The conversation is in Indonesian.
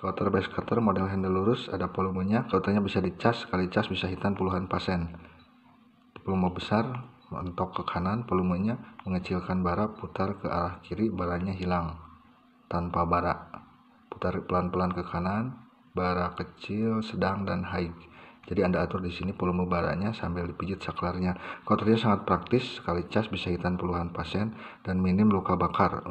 Kalau base cutter model handle lurus ada volumenya, kotanya bisa dicas, sekali cas bisa hitam puluhan pasien. Volume besar mentok ke kanan, volumenya mengecilkan bara, putar ke arah kiri, baranya hilang tanpa bara. Putar pelan-pelan ke kanan, bara kecil, sedang dan high. Jadi Anda atur di sini volume baranya sambil dipijit saklarnya. Kotornya sangat praktis, sekali cas bisa hitam puluhan pasien dan minim luka bakar.